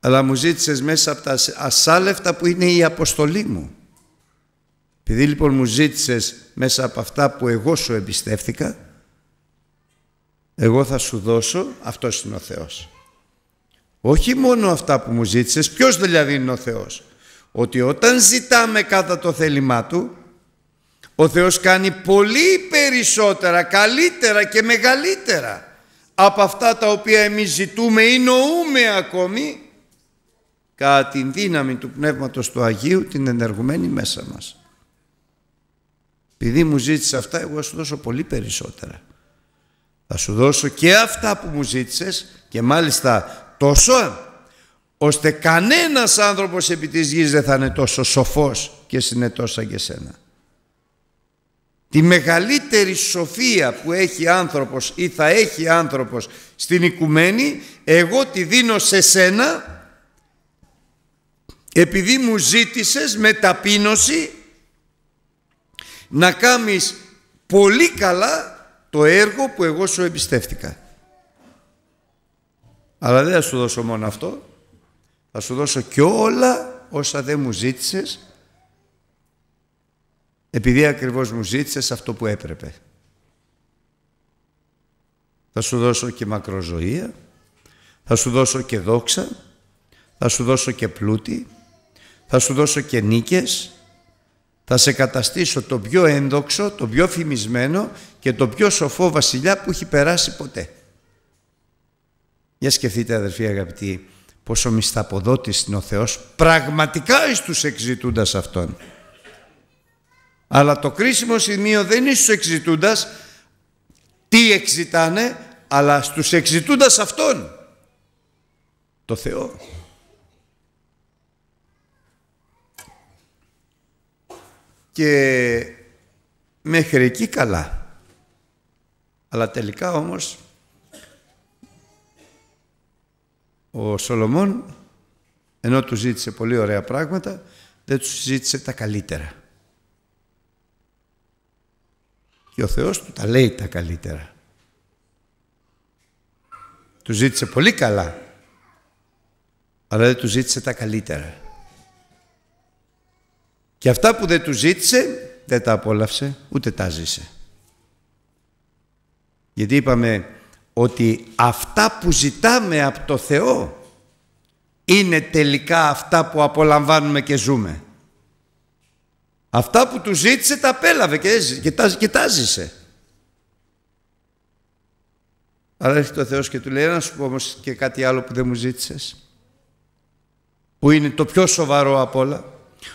αλλά μου ζήτησες μέσα από τα ασάλευτα που είναι η αποστολή μου. Επειδή λοιπόν μου ζήτησες μέσα από αυτά που εγώ σου εμπιστεύτηκα, εγώ θα σου δώσω, αυτός είναι ο Θεός. Όχι μόνο αυτά που μου ζήτησες, ποιος δηλαδή είναι ο Θεός ότι όταν ζητάμε κατά το θέλημά Του, ο Θεός κάνει πολύ περισσότερα, καλύτερα και μεγαλύτερα από αυτά τα οποία εμείς ζητούμε ή νοούμε ακόμη κατά τη δύναμη του Πνεύματος του Αγίου την ενεργουμένη μέσα μας. Επειδή μου ζήτησε αυτά, εγώ θα σου δώσω πολύ περισσότερα. Θα σου δώσω και αυτά που μου ζήτησες και μάλιστα τόσο ώστε κανένας άνθρωπος επί της γης δεν θα είναι τόσο σοφός και συνετός σαν και σένα. Τη μεγαλύτερη σοφία που έχει άνθρωπος ή θα έχει άνθρωπος στην οικουμένη εγώ τη δίνω σε σένα επειδή μου ζήτησες με ταπείνωση να κάνεις πολύ καλά το έργο που εγώ σου εμπιστεύτηκα. Αλλά δεν θα σου δώσω μόνο αυτό, θα σου δώσω και όλα όσα δεν μου ζήτησες επειδή ακριβώς μου ζήτησες αυτό που έπρεπε. Θα σου δώσω και μακροζωία, θα σου δώσω και δόξα, θα σου δώσω και πλούτη, θα σου δώσω και νίκες, θα σε καταστήσω το πιο ένδοξο, το πιο φημισμένο και το πιο σοφό βασιλιά που έχει περάσει ποτέ. Για σκεφτείτε αδερφοί αγαπητοί, πως ο μισθαποδότης είναι ο Θεός, πραγματικά εις τους εξητούντας Αυτόν. Αλλά το κρίσιμο σημείο δεν είναι στους εξητούντας, τι εξητάνε, αλλά στους εξητούντας Αυτόν, το Θεό. Και μέχρι εκεί καλά. Αλλά τελικά όμως ο Σολομών, ενώ του ζήτησε πολύ ωραία πράγματα, δεν τους ζήτησε τα καλύτερα. Και ο Θεός του τα λέει τα καλύτερα. Του ζήτησε πολύ καλά, αλλά δεν του ζήτησε τα καλύτερα. Και αυτά που δεν του ζήτησε, δεν τα απόλαυσε, ούτε τα ζήσε. Γιατί είπαμε ότι αυτά που ζητάμε από το Θεό είναι τελικά αυτά που απολαμβάνουμε και ζούμε. Αυτά που του ζήτησε τα απέλαβε και, και, τα, ζήσε. Αλλά έρχεται ο Θεός και του λέει να σου πω όμως και κάτι άλλο που δεν μου ζήτησες. Που είναι το πιο σοβαρό απ' όλα.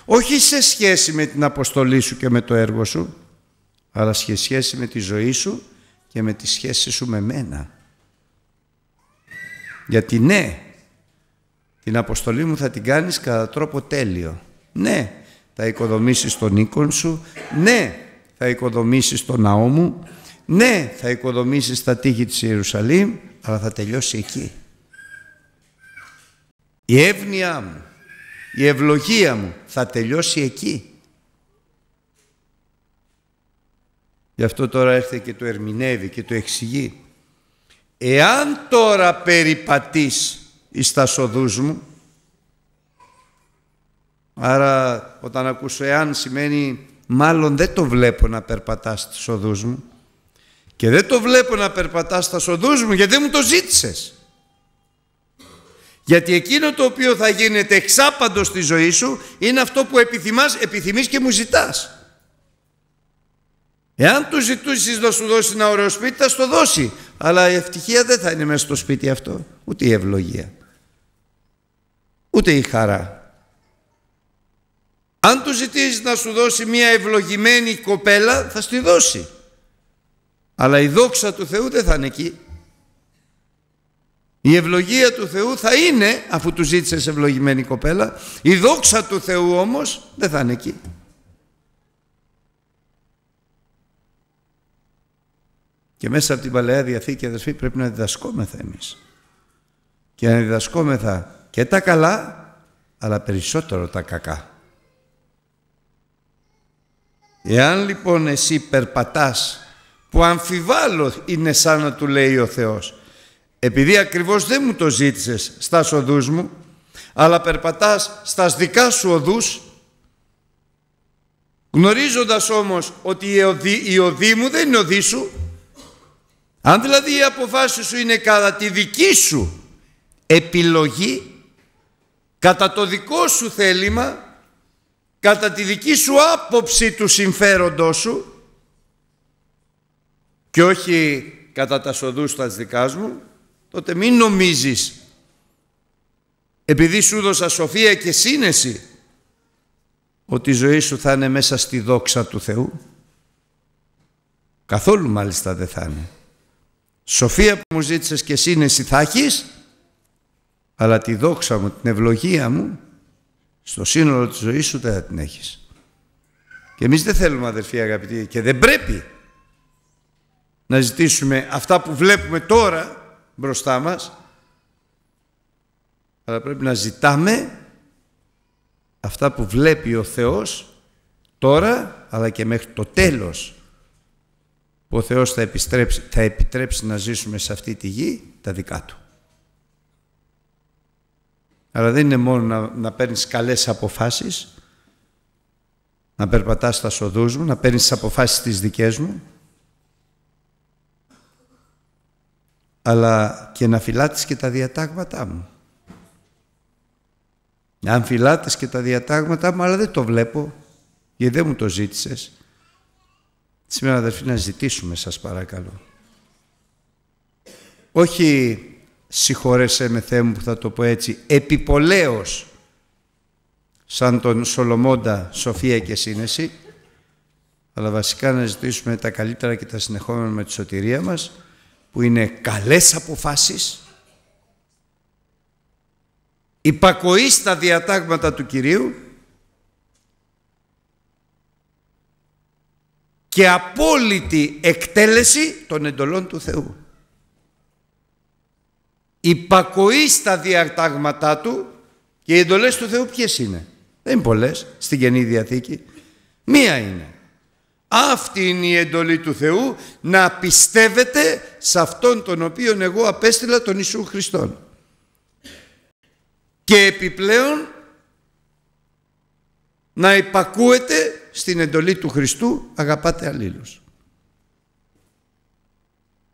Όχι σε σχέση με την αποστολή σου και με το έργο σου, αλλά σε σχέση με τη ζωή σου και με τη σχέση σου με μένα. Γιατί ναι, την αποστολή μου θα την κάνεις κατά τρόπο τέλειο. Ναι, θα οικοδομήσεις τον οίκο σου. Ναι, θα οικοδομήσεις τον ναό μου. Ναι, θα οικοδομήσεις τα τείχη της Ιερουσαλήμ, αλλά θα τελειώσει εκεί. Η εύνοια μου, η ευλογία μου θα τελειώσει εκεί. Γι' αυτό τώρα έρθει και το ερμηνεύει και το εξηγεί. Εάν τώρα περιπατείς εις τα σοδούς μου, άρα όταν ακούσω εάν σημαίνει μάλλον δεν το βλέπω να περπατάς στις σοδούς μου και δεν το βλέπω να περπατάς στα σοδούς μου γιατί δεν μου το ζήτησες. Γιατί εκείνο το οποίο θα γίνεται εξάπαντος στη ζωή σου είναι αυτό που επιθυμάς, επιθυμείς και μου ζητάς. Εάν του ζητούσεις να σου δώσει ένα ωραίο σπίτι, θα το δώσει. Αλλά η ευτυχία δεν θα είναι μέσα στο σπίτι αυτό. Ούτε η ευλογία. Ούτε η χαρά. Αν του ζητήσεις να σου δώσει μια ευλογημένη κοπέλα, θα στη δώσει. Αλλά η δόξα του Θεού δεν θα είναι εκεί. Η ευλογία του Θεού θα είναι, αφού του ζήτησες ευλογημένη κοπέλα, η δόξα του Θεού όμως δεν θα είναι εκεί. Και μέσα από την Παλαιά Διαθήκη, αδερφοί, πρέπει να διδασκόμεθα εμείς. Και να διδασκόμεθα και τα καλά, αλλά περισσότερο τα κακά. Εάν λοιπόν εσύ περπατάς, που αμφιβάλλω είναι σαν να του λέει ο Θεός, επειδή ακριβώς δεν μου το ζήτησες στας οδούς μου, αλλά περπατάς στας δικά σου οδούς, γνωρίζοντας όμως ότι η οδή μου δεν είναι οδή σου, αν δηλαδή η αποφάση σου είναι κατά τη δική σου επιλογή, κατά το δικό σου θέλημα, κατά τη δική σου άποψη του συμφέροντος σου και όχι κατά τα σοδούς τα δικά μου, τότε μην νομίζεις επειδή σου δώσα σοφία και σύνεση ότι η ζωή σου θα είναι μέσα στη δόξα του Θεού. Καθόλου μάλιστα δεν θα είναι σοφία που μου ζήτησες και σύνεση θα έχεις, αλλά τη δόξα μου, την ευλογία μου, στο σύνολο της ζωής σου δεν θα την έχεις. Και εμείς δεν θέλουμε αδερφοί αγαπητοί και δεν πρέπει να ζητήσουμε αυτά που βλέπουμε τώρα μπροστά μας, αλλά πρέπει να ζητάμε αυτά που βλέπει ο Θεός τώρα, αλλά και μέχρι το τέλος ο Θεός θα, επιστρέψει, θα επιτρέψει να ζήσουμε σε αυτή τη γη τα δικά Του. Αλλά δεν είναι μόνο να, να παίρνεις καλές αποφάσεις, να περπατάς στα σοδούς μου, να παίρνεις τις αποφάσεις τις δικές μου, αλλά και να φυλάτες και τα διατάγματά μου. Αν φυλάτες και τα διατάγματά μου, αλλά δεν το βλέπω, γιατί δεν μου το ζήτησες, Σήμερα αδερφοί να ζητήσουμε σας παρακαλώ. Όχι συγχωρέσαι με Θεέ μου που θα το πω έτσι, επιπολέως σαν τον Σολομώντα Σοφία και Σύνεση, αλλά βασικά να ζητήσουμε τα καλύτερα και τα συνεχόμενα με τη σωτηρία μας, που είναι καλές αποφάσεις, υπακοή στα διατάγματα του Κυρίου και απόλυτη εκτέλεση των εντολών του Θεού. Υπακοή στα διαρτάγματα του και οι εντολές του Θεού ποιες είναι. Δεν είναι πολλές στην Καινή Διαθήκη. Μία είναι. Αυτή είναι η εντολή του Θεού να πιστεύετε σε Αυτόν τον οποίον εγώ απέστειλα τον Ιησού Χριστόν. Και επιπλέον να υπακούετε στην εντολή του Χριστού αγαπάτε αλλήλους.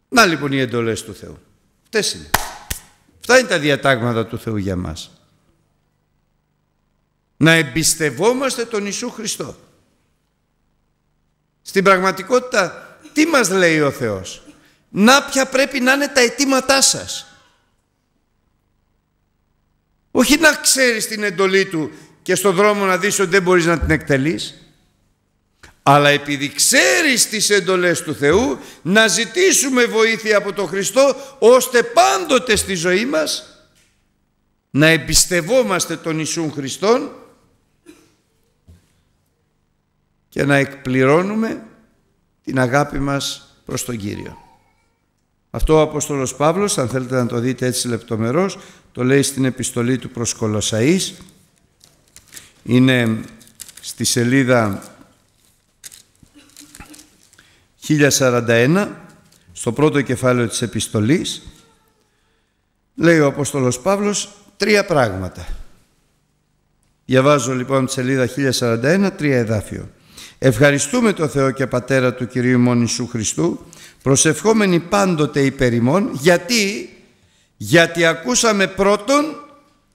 Να λοιπόν οι εντολές του Θεού. Αυτές είναι. Αυτά είναι τα διατάγματα του Θεού για μας. Να εμπιστευόμαστε τον Ιησού Χριστό. Στην πραγματικότητα τι μας λέει ο Θεός. Να πια πρέπει να είναι τα αιτήματά σας. Όχι να ξέρεις την εντολή Του και στον δρόμο να δεις ότι δεν μπορείς να την εκτελείς αλλά επειδή ξέρεις τις εντολές του Θεού να ζητήσουμε βοήθεια από τον Χριστό ώστε πάντοτε στη ζωή μας να εμπιστευόμαστε τον Ιησούν Χριστόν και να εκπληρώνουμε την αγάπη μας προς τον Κύριο. Αυτό ο Απόστολος Παύλος, αν θέλετε να το δείτε έτσι λεπτομερώς, το λέει στην επιστολή του προς Κολοσαΐς. Είναι στη σελίδα 1041 στο πρώτο κεφάλαιο της επιστολής λέει ο Απόστολος Παύλος τρία πράγματα. Διαβάζω λοιπόν τη σελίδα 1041, τρία εδάφιο. Ευχαριστούμε το Θεό και Πατέρα του Κυρίου Μονισού Ιησού Χριστού, προσευχόμενοι πάντοτε υπέρ ημών, γιατί, γιατί ακούσαμε πρώτον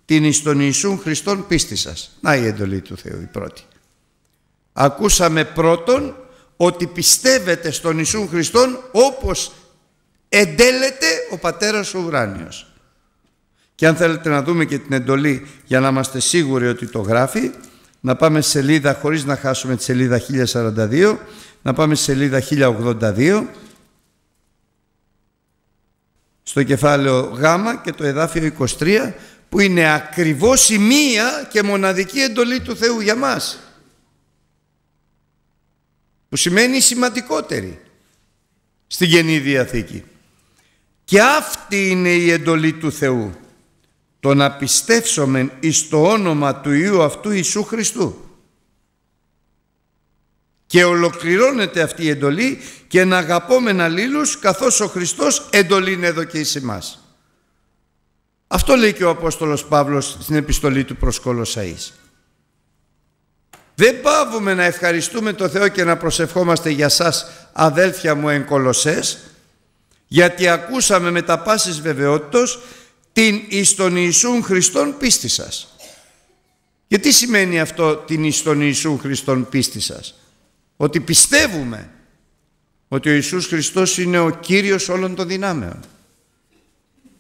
την εις τον Ιησούν Χριστόν πίστη σας. Να η εντολή του Θεού η πρώτη. Ακούσαμε πρώτον ότι πιστεύετε στον Ιησού Χριστόν όπως εντέλεται ο Πατέρας ο Ουράνιος. Και αν θέλετε να δούμε και την εντολή για να είμαστε σίγουροι ότι το γράφει, να πάμε σε σελίδα, χωρίς να χάσουμε τη σελίδα 1042, να πάμε σε σελίδα 1082, στο κεφάλαιο Γ και το εδάφιο 23, που είναι ακριβώς η μία και μοναδική εντολή του Θεού για μας που σημαίνει σημαντικότερη στην Καινή Διαθήκη. Και αυτή είναι η εντολή του Θεού, το να πιστεύσουμε εις το όνομα του Ιού αυτού Ιησού Χριστού. Και ολοκληρώνεται αυτή η εντολή και να αγαπόμεν αλλήλους καθώς ο Χριστός εδώ και εις εμάς. Αυτό λέει και ο Απόστολος Παύλος στην επιστολή του προς Κολοσαΐς. Δεν πάβουμε να ευχαριστούμε το Θεό και να προσευχόμαστε για σας αδέλφια μου εν Κολοσσές, γιατί ακούσαμε με τα πάσης βεβαιότητος την εις τον Ιησούν Χριστόν πίστη σας. Και τι σημαίνει αυτό την εις τον Ιησούν Χριστόν πίστη σας. Ότι πιστεύουμε ότι ο Ιησούς Χριστός είναι ο Κύριος όλων των δυνάμεων.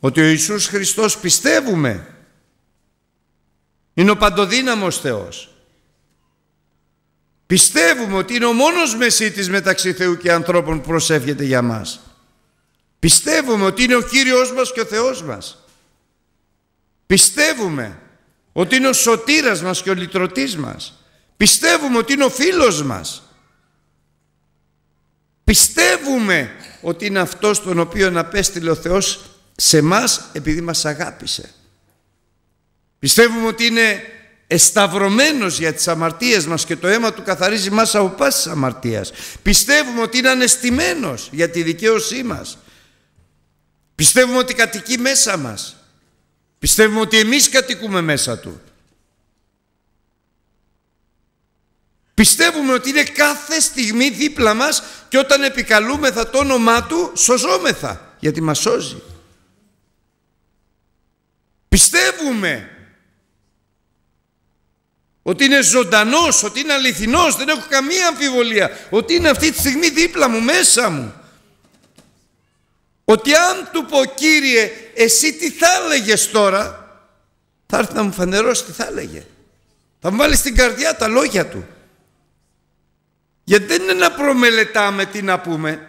Ότι ο Ιησούς Χριστός πιστεύουμε είναι ο παντοδύναμος Θεός Πιστεύουμε ότι είναι ο μόνος μεσίτης μεταξύ Θεού και ανθρώπων που προσεύχεται για μας. Πιστεύουμε ότι είναι ο Κύριος μας και ο Θεός μας. Πιστεύουμε ότι είναι ο σωτήρας μας και ο λυτρωτής μας. Πιστεύουμε ότι είναι ο φίλος μας. Πιστεύουμε ότι είναι αυτός τον οποίο απέστειλε ο Θεός σε μας επειδή μας αγάπησε. Πιστεύουμε ότι είναι εσταυρωμένος για τις αμαρτίες μας και το αίμα του καθαρίζει μας από πάσης αμαρτίας. Πιστεύουμε ότι είναι ανεστημένος για τη δικαίωσή μας. Πιστεύουμε ότι κατοικεί μέσα μας. Πιστεύουμε ότι εμείς κατοικούμε μέσα του. Πιστεύουμε ότι είναι κάθε στιγμή δίπλα μας και όταν επικαλούμεθα το όνομά του σωζόμεθα γιατί μας σώζει. Πιστεύουμε ότι είναι ζωντανός, ότι είναι αληθινός, δεν έχω καμία αμφιβολία. Ότι είναι αυτή τη στιγμή δίπλα μου, μέσα μου. Ότι αν του πω Κύριε, εσύ τι θα έλεγες τώρα, θα έρθει να μου φανερώσει τι θα έλεγε. Θα μου βάλει στην καρδιά τα λόγια του. Γιατί δεν είναι να προμελετάμε τι να πούμε.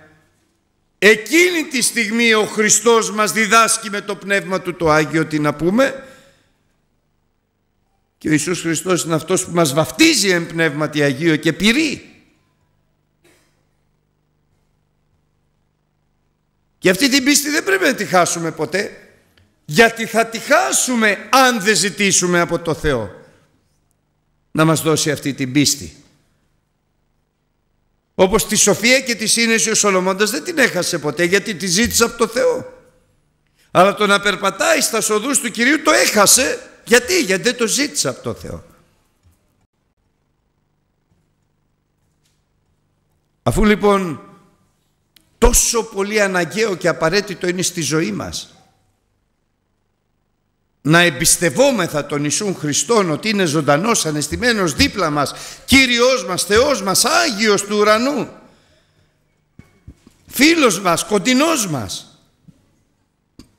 Εκείνη τη στιγμή ο Χριστός μας διδάσκει με το Πνεύμα του το Άγιο τι να πούμε και ο Ιησούς Χριστός είναι αυτός που μας βαφτίζει εν πνεύματι Αγίου και πυρεί. Και αυτή την πίστη δεν πρέπει να τη χάσουμε ποτέ. Γιατί θα τη χάσουμε αν δεν ζητήσουμε από το Θεό να μας δώσει αυτή την πίστη. Όπως τη σοφία και τη σύνεση ο Σολομώντας δεν την έχασε ποτέ γιατί τη ζήτησε από το Θεό. Αλλά το να περπατάει στα σοδούς του Κυρίου το έχασε γιατί, γιατί δεν το ζήτησα από το Θεό. Αφού λοιπόν τόσο πολύ αναγκαίο και απαραίτητο είναι στη ζωή μας να εμπιστευόμεθα τον Ιησούν Χριστόν ότι είναι ζωντανός, ανεστημένος δίπλα μας, Κύριος μας, Θεός μας, Άγιος του ουρανού, φίλος μας, κοντινός μας.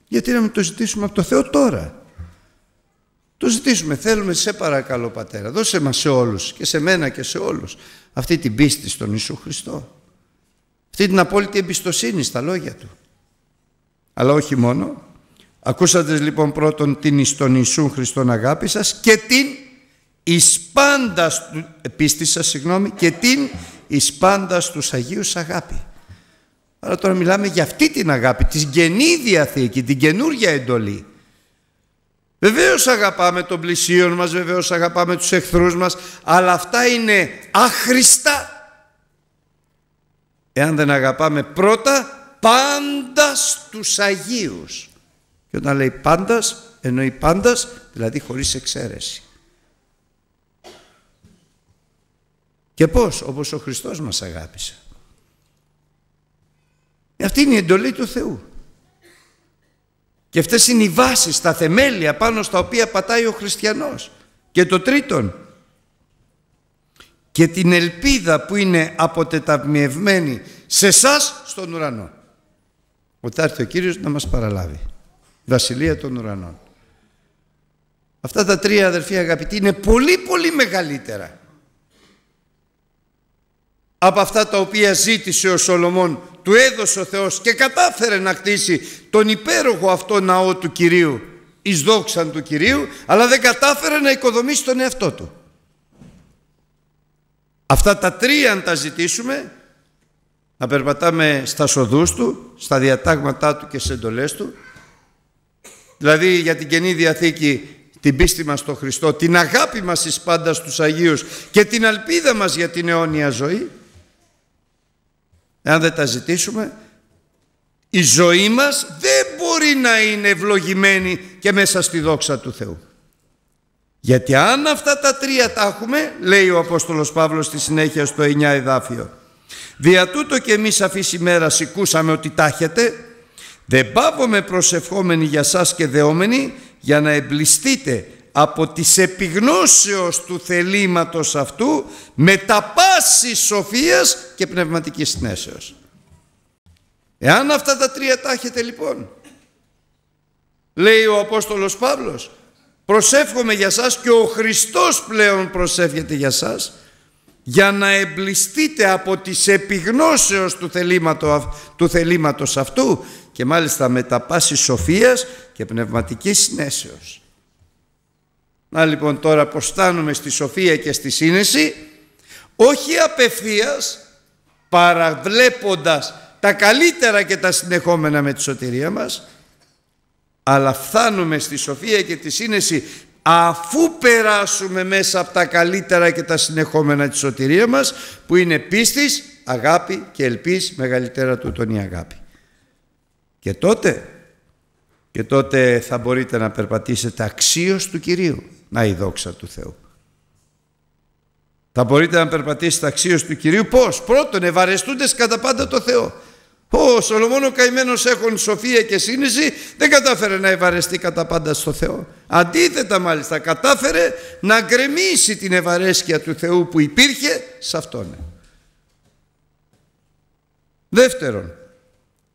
Γιατί να μην το ζητήσουμε από το Θεό τώρα θέλουμε σε παρακαλώ Πατέρα, δώσε μας σε όλους και σε μένα και σε όλους αυτή την πίστη στον Ιησού Χριστό. Αυτή την απόλυτη εμπιστοσύνη στα λόγια Του. Αλλά όχι μόνο. Ακούσατε λοιπόν πρώτον την εις τον Ιησού Χριστόν αγάπη σας και την εις πάντας, πίστη σας, και την εις πάντας τους Αγίους αγάπη. Άρα τώρα μιλάμε για αυτή την αγάπη, την γενή διαθήκη, την καινούργια εντολή Βεβαίως αγαπάμε τον πλησίον μας, βεβαίως αγαπάμε τους εχθρούς μας, αλλά αυτά είναι άχρηστα εάν δεν αγαπάμε πρώτα πάντα στους Αγίους. Και όταν λέει πάντας, εννοεί πάντας, δηλαδή χωρίς εξαίρεση. Και πώς, όπως ο Χριστός μας αγάπησε. Αυτή είναι η εντολή του Θεού. Και αυτές είναι οι βάσεις, τα θεμέλια πάνω στα οποία πατάει ο χριστιανός. Και το τρίτον, και την ελπίδα που είναι αποτεταμιευμένη σε εσάς στον ουρανό. Ότι έρθει ο Κύριος να μας παραλάβει. Βασιλεία των ουρανών. Αυτά τα τρία αδερφοί αγαπητοί είναι πολύ πολύ μεγαλύτερα από αυτά τα οποία ζήτησε ο Σολομών του έδωσε ο Θεός και κατάφερε να κτίσει τον υπέροχο αυτό ναό του Κυρίου εις δόξαν του Κυρίου αλλά δεν κατάφερε να οικοδομήσει τον εαυτό του. Αυτά τα τρία αν τα ζητήσουμε να περπατάμε στα σοδούς του, στα διατάγματά του και σε εντολές του δηλαδή για την Καινή Διαθήκη την πίστη μας στο Χριστό, την αγάπη μας εις πάντα στους Αγίους και την αλπίδα μας για την αιώνια ζωή Εάν δεν τα ζητήσουμε, η ζωή μας δεν μπορεί να είναι ευλογημένη και μέσα στη δόξα του Θεού. Γιατί αν αυτά τα τρία τα έχουμε, λέει ο Απόστολος Παύλος στη συνέχεια στο 9 εδάφιο, δια τούτο και εμείς αφής ημέρα σηκούσαμε ότι τάχετε, δεν πάβομαι προσευχόμενοι για σας και δεόμενοι για να εμπλιστείτε από τις επιγνώσεως του θελήματος αυτού με τα πάση σοφίας και πνευματικής συνέσεως. Εάν αυτά τα τρία τα έχετε λοιπόν, λέει ο Απόστολος Παύλος, προσεύχομαι για σας και ο Χριστός πλέον προσεύχεται για σας, για να εμπλιστείτε από τις επιγνώσεως του, θελήματο, του θελήματος αυτού και μάλιστα με τα πάση σοφίας και πνευματικής συνέσεως. Να λοιπόν τώρα πως φτάνουμε στη σοφία και στη σύνεση, όχι απευθείας, παραβλέποντας τα καλύτερα και τα συνεχόμενα με τη σωτηρία μας, αλλά φτάνουμε στη σοφία και τη σύνεση αφού περάσουμε μέσα από τα καλύτερα και τα συνεχόμενα τη σωτηρία μας που είναι πίστης, αγάπη και ελπίς μεγαλύτερα του τον η αγάπη. Και τότε, και τότε θα μπορείτε να περπατήσετε αξίως του Κυρίου. Να η δόξα του Θεού. Θα μπορείτε να περπατήσετε αξίως του Κυρίου. Πώς. Πρώτον, ευαρεστούντες κατά πάντα το Θεό. Ο Σολομόν ο καημένος έχουν σοφία και σύνεση δεν κατάφερε να ευαρεστεί κατά πάντα στο Θεό. Αντίθετα μάλιστα κατάφερε να γκρεμίσει την ευαρέσκεια του Θεού που υπήρχε σε Αυτόν. Δεύτερον,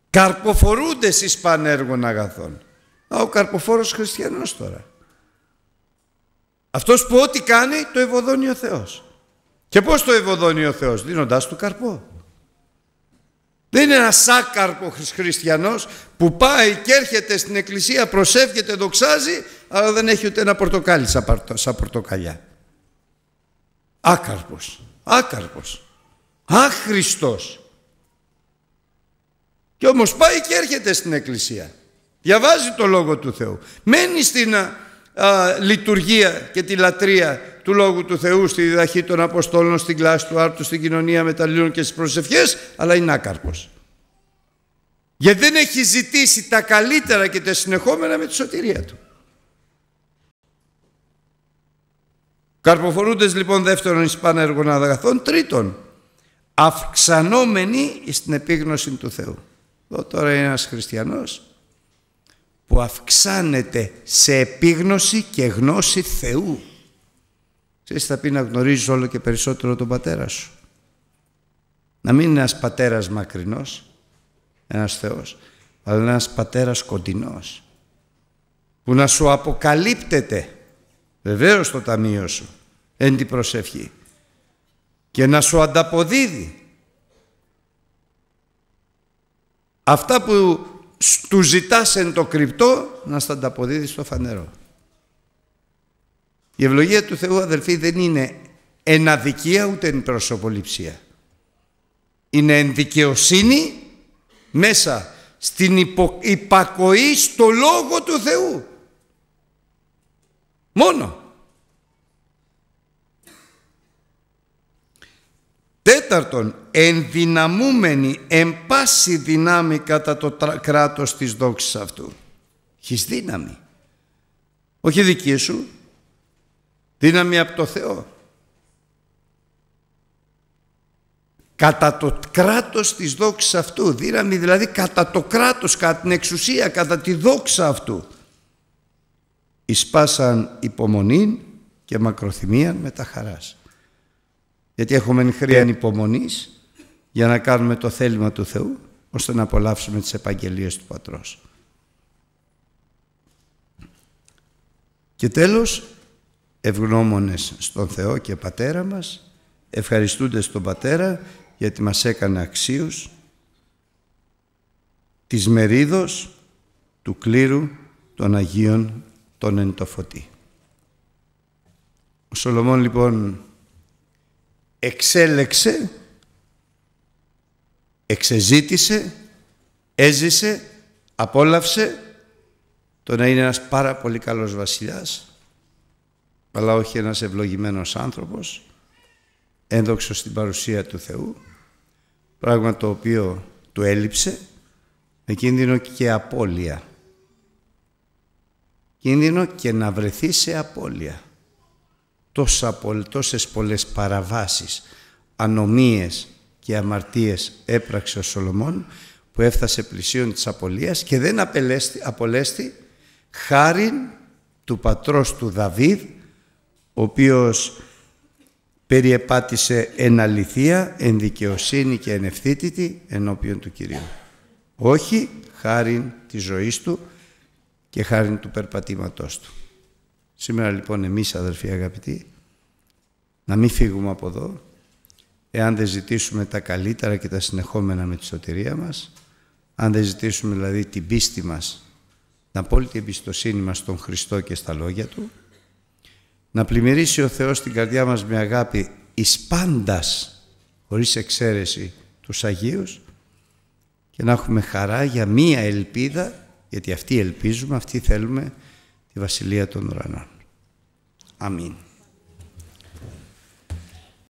Καρποφορούντες εις πανέργων αγαθών. Α, ο καρποφόρος χριστιανός τώρα. Αυτός που ό,τι κάνει το ευωδώνει ο Θεός. Και πώς το ευωδώνει ο Θεός, δίνοντας του καρπό. Δεν είναι ένας άκαρπος χριστιανός που πάει και έρχεται στην εκκλησία, προσεύχεται, δοξάζει, αλλά δεν έχει ούτε ένα πορτοκάλι σαν πορτοκαλιά. Άκαρπος, άκαρπος, άχριστος. Και όμως πάει και έρχεται στην εκκλησία. Διαβάζει το Λόγο του Θεού. Μένει στην α, λειτουργία και τη λατρεία του Λόγου του Θεού στη διδαχή των Αποστόλων, στην κλάση του Άρτου, στην κοινωνία μεταλλίων και στις προσευχές, αλλά είναι άκαρπος. Γιατί δεν έχει ζητήσει τα καλύτερα και τα συνεχόμενα με τη σωτηρία του. Καρποφορούντες λοιπόν δεύτερον εις πάνω έργων αγαθών, τρίτον, αυξανόμενοι στην επίγνωση του Θεού. Εδώ τώρα είναι ένας χριστιανός που αυξάνεται σε επίγνωση και γνώση Θεού. Ξέρεις θα πει να γνωρίζεις όλο και περισσότερο τον πατέρα σου. Να μην είναι ένας πατέρας μακρινός, ένας Θεός, αλλά ένας πατέρας κοντινός που να σου αποκαλύπτεται βεβαίως το ταμείο σου εν την προσευχή και να σου ανταποδίδει αυτά που του ζητάς εν το κρυπτό να στα ανταποδίδεις στο φανερό. Η ευλογία του Θεού αδελφοί δεν είναι εν αδικία ούτε εν προσωποληψία. Είναι εν δικαιοσύνη μέσα στην υπο, υπακοή στο Λόγο του Θεού. Μόνο. Τέταρτον, ενδυναμούμενοι εν πάση δυνάμει κατά το κράτος της δόξης αυτού. Έχεις δύναμη. Όχι δική σου. Δύναμη από το Θεό. Κατά το κράτος της δόξης αυτού. Δύναμη δηλαδή κατά το κράτος, κατά την εξουσία, κατά τη δόξα αυτού. Ισπάσαν υπομονήν και μακροθυμίαν με τα χαράς. Γιατί έχουμε χρειαν υπομονής για να κάνουμε το θέλημα του Θεού ώστε να απολαύσουμε τις επαγγελίες του Πατρός. Και τέλος, ευγνώμονες στον Θεό και Πατέρα μας, ευχαριστούντες τον Πατέρα γιατί μας έκανε αξίους της μερίδος του κλήρου των Αγίων των εν φωτί. Ο Σολομών λοιπόν εξέλεξε εξεζήτησε, έζησε, απόλαυσε το να είναι ένας πάρα πολύ καλός βασιλιάς, αλλά όχι ένας ευλογημένος άνθρωπος, ένδοξος στην παρουσία του Θεού, πράγμα το οποίο του έλειψε, με κίνδυνο και απώλεια. Κίνδυνο και να βρεθεί σε απώλεια. Τόσα, τόσες πολλές παραβάσεις, ανομίες, και αμαρτίες έπραξε ο Σολομών που έφτασε πλησίον της απολίας και δεν απελέστη, απολέστη χάριν του πατρός του Δαβίδ ο οποίος περιεπάτησε εν αληθεία, εν δικαιοσύνη και εν ευθύτητη ενώπιον του Κυρίου. Όχι χάριν της ζωής του και χάριν του περπατήματός του. Σήμερα λοιπόν εμείς αδερφοί αγαπητοί να μην φύγουμε από εδώ εάν δεν ζητήσουμε τα καλύτερα και τα συνεχόμενα με τη σωτηρία μας, αν δεν ζητήσουμε δηλαδή την πίστη μας, την απόλυτη εμπιστοσύνη μας στον Χριστό και στα λόγια Του, να πλημμυρίσει ο Θεός την καρδιά μας με αγάπη εις πάντας, χωρίς εξαίρεση, τους Αγίους και να έχουμε χαρά για μία ελπίδα, γιατί αυτή ελπίζουμε, αυτή θέλουμε, τη Βασιλεία των Ουρανών. Αμήν.